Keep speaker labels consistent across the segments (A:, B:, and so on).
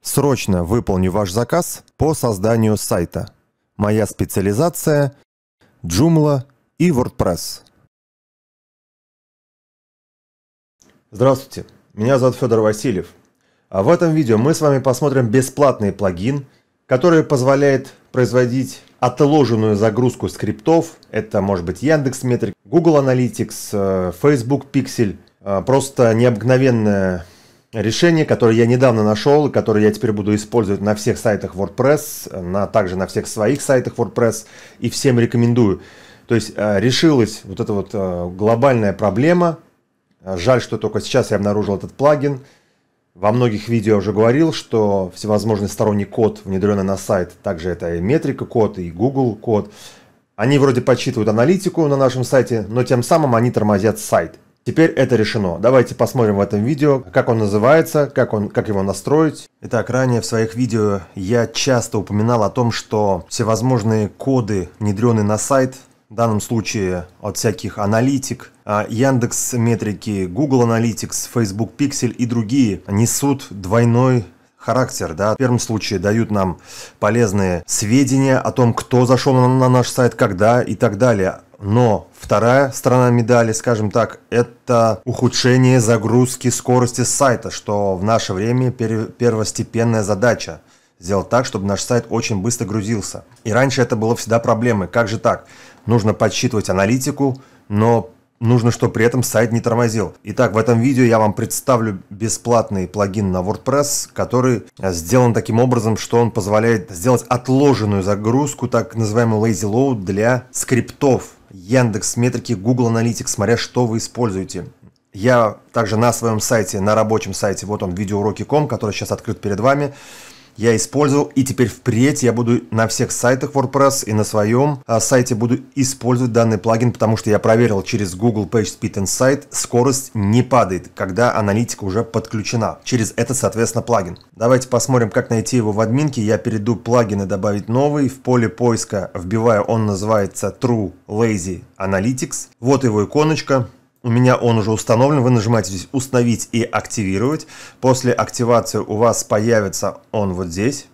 A: Срочно выполню ваш заказ по созданию сайта. Моя специализация – Joomla и WordPress. Здравствуйте, меня зовут Федор Васильев. А в этом видео мы с вами посмотрим бесплатный плагин, который позволяет производить отложенную загрузку скриптов. Это может быть Яндекс Метрик, Google Analytics, э, Facebook Pixel. Э, просто необыкновенная Решение, которое я недавно нашел, которое я теперь буду использовать на всех сайтах WordPress, на, также на всех своих сайтах WordPress и всем рекомендую. То есть э, решилась вот эта вот э, глобальная проблема. Э, жаль, что только сейчас я обнаружил этот плагин. Во многих видео я уже говорил, что всевозможный сторонний код, внедренный на сайт, также это и метрика код, и Google код, они вроде подсчитывают аналитику на нашем сайте, но тем самым они тормозят сайт. Теперь это решено. Давайте посмотрим в этом видео, как он называется, как, он, как его настроить. Итак, ранее в своих видео я часто упоминал о том, что всевозможные коды, внедренные на сайт, в данном случае от всяких аналитик, а, Яндекс метрики, Google Analytics, Facebook Pixel и другие, несут двойной характер. Да? В первом случае дают нам полезные сведения о том, кто зашел на наш сайт, когда и так далее. Но вторая сторона медали, скажем так, это ухудшение загрузки скорости сайта, что в наше время первостепенная задача. Сделать так, чтобы наш сайт очень быстро грузился. И раньше это было всегда проблемой. Как же так? Нужно подсчитывать аналитику, но Нужно, чтобы при этом сайт не тормозил. Итак, в этом видео я вам представлю бесплатный плагин на WordPress, который э, сделан таким образом, что он позволяет сделать отложенную загрузку, так называемый lazy load, для скриптов Яндекс Метрики, Google Analytics, смотря что вы используете. Я также на своем сайте, на рабочем сайте, вот он, видеоуроки.com, который сейчас открыт перед вами, я использовал, и теперь впредь я буду на всех сайтах WordPress и на своем а, сайте буду использовать данный плагин, потому что я проверил через Google PageSpeed Insight, скорость не падает, когда аналитика уже подключена через этот, соответственно, плагин. Давайте посмотрим, как найти его в админке. Я перейду плагины «Добавить новый», в поле поиска вбиваю, он называется True Lazy Analytics. Вот его иконочка, у меня он уже установлен, вы нажимаете здесь «Установить» и «Активировать». После активации у вас появится он вот здесь.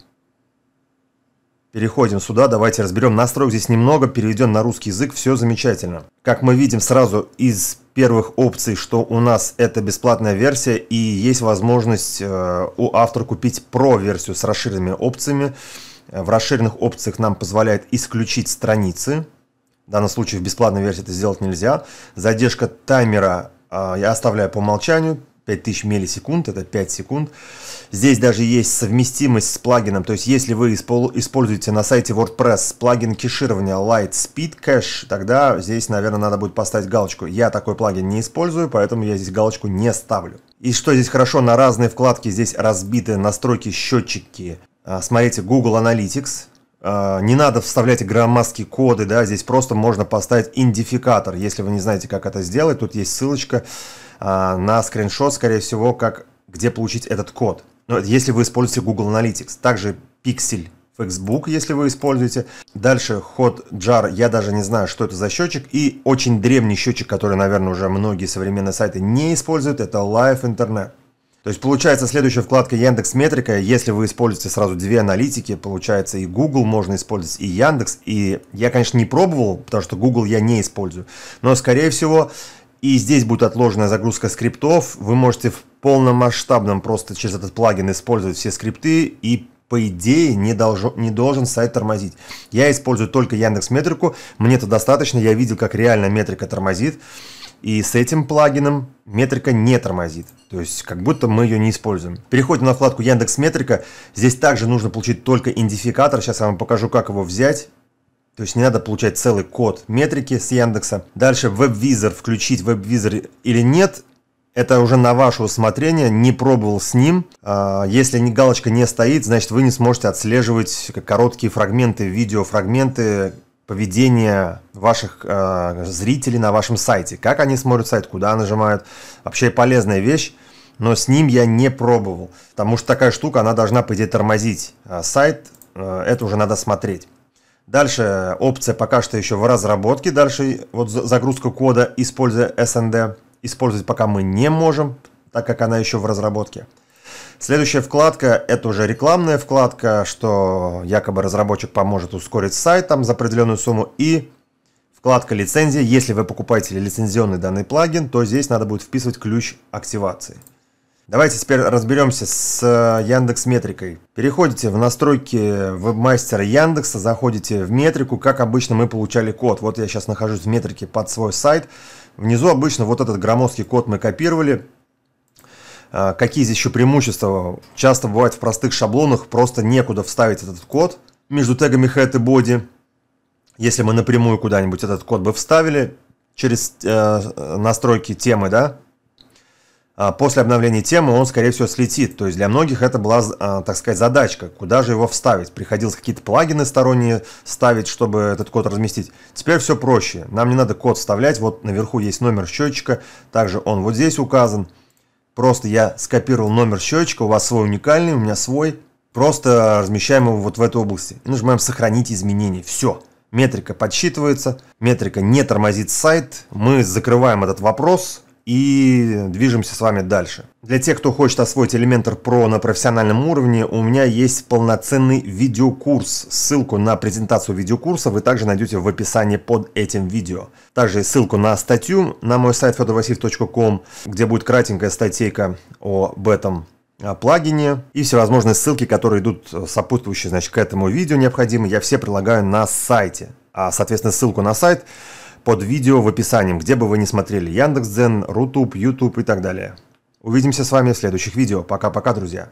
A: Переходим сюда, давайте разберем. Настройок здесь немного, переведен на русский язык, все замечательно. Как мы видим сразу из первых опций, что у нас это бесплатная версия и есть возможность э, у автора купить про-версию с расширенными опциями. Э, в расширенных опциях нам позволяет исключить страницы. В данном случае в бесплатной версии это сделать нельзя. Задержка таймера э, я оставляю по умолчанию. 5000 миллисекунд, это 5 секунд. Здесь даже есть совместимость с плагином, то есть если вы используете на сайте WordPress плагин кеширования Lightspeed Cache, тогда здесь, наверное, надо будет поставить галочку. Я такой плагин не использую, поэтому я здесь галочку не ставлю. И что здесь хорошо, на разные вкладки здесь разбиты настройки счетчики. А, смотрите, Google Analytics, а, не надо вставлять громоздкие коды, да, здесь просто можно поставить идентификатор. Если вы не знаете, как это сделать, тут есть ссылочка а, на скриншот, скорее всего, как, где получить этот код. Но если вы используете Google Analytics, также Pixel Facebook, если вы используете. Дальше Hotjar, я даже не знаю, что это за счетчик. И очень древний счетчик, который, наверное, уже многие современные сайты не используют, это Live Internet. То есть получается следующая вкладка Яндекс Метрика, если вы используете сразу две аналитики, получается и Google можно использовать, и Яндекс, и я, конечно, не пробовал, потому что Google я не использую, но скорее всего и здесь будет отложена загрузка скриптов, вы можете в полном масштабном просто через этот плагин использовать все скрипты и по идее, не, должен, не должен сайт тормозить. Я использую только Яндекс Метрику, мне это достаточно, я видел, как реально метрика тормозит. И с этим плагином метрика не тормозит. То есть как будто мы ее не используем. Переходим на вкладку Яндекс Метрика. Здесь также нужно получить только идентификатор. Сейчас я вам покажу, как его взять. То есть не надо получать целый код метрики с Яндекса. Дальше веб-визор, включить веб-визор или нет. Это уже на ваше усмотрение, не пробовал с ним. А, если галочка не стоит, значит вы не сможете отслеживать короткие фрагменты, видеофрагменты, поведение ваших э, зрителей на вашем сайте, как они смотрят сайт, куда нажимают. Вообще полезная вещь, но с ним я не пробовал, потому что такая штука, она должна, по идее, тормозить э, сайт, э, это уже надо смотреть. Дальше э, опция пока что еще в разработке, дальше вот загрузка кода, используя SND, использовать пока мы не можем, так как она еще в разработке. Следующая вкладка – это уже рекламная вкладка, что якобы разработчик поможет ускорить сайт там за определенную сумму. И вкладка «Лицензия». Если вы покупаете лицензионный данный плагин, то здесь надо будет вписывать ключ активации. Давайте теперь разберемся с Яндекс Метрикой. Переходите в настройки вебмастера Яндекса, заходите в метрику, как обычно мы получали код. Вот я сейчас нахожусь в метрике под свой сайт. Внизу обычно вот этот громоздкий код мы копировали, а, какие здесь еще преимущества? Часто бывает в простых шаблонах просто некуда вставить этот код между тегами head и body. Если мы напрямую куда-нибудь этот код бы вставили через э, настройки темы, да, а после обновления темы он, скорее всего, слетит. То есть для многих это была, а, так сказать, задачка, куда же его вставить. Приходилось какие-то плагины сторонние ставить, чтобы этот код разместить. Теперь все проще. Нам не надо код вставлять. Вот наверху есть номер счетчика, также он вот здесь указан. Просто я скопировал номер счетчика, у вас свой уникальный, у меня свой. Просто размещаем его вот в этой области. И нажимаем «Сохранить изменения». Все. Метрика подсчитывается, метрика не тормозит сайт. Мы закрываем этот вопрос, и движемся с вами дальше. Для тех, кто хочет освоить Elementor Pro на профессиональном уровне, у меня есть полноценный видеокурс. Ссылку на презентацию видеокурса вы также найдете в описании под этим видео. Также ссылку на статью на мой сайт fedorvasiев.com, где будет кратенькая статейка об этом а, плагине и всевозможные ссылки, которые идут э, сопутствующие значит, к этому видео необходимы, я все прилагаю на сайте. А, соответственно, ссылку на сайт под видео в описании, где бы вы ни смотрели, Яндекс.Дзен, Рутуб, Ютуб и так далее. Увидимся с вами в следующих видео. Пока-пока, друзья.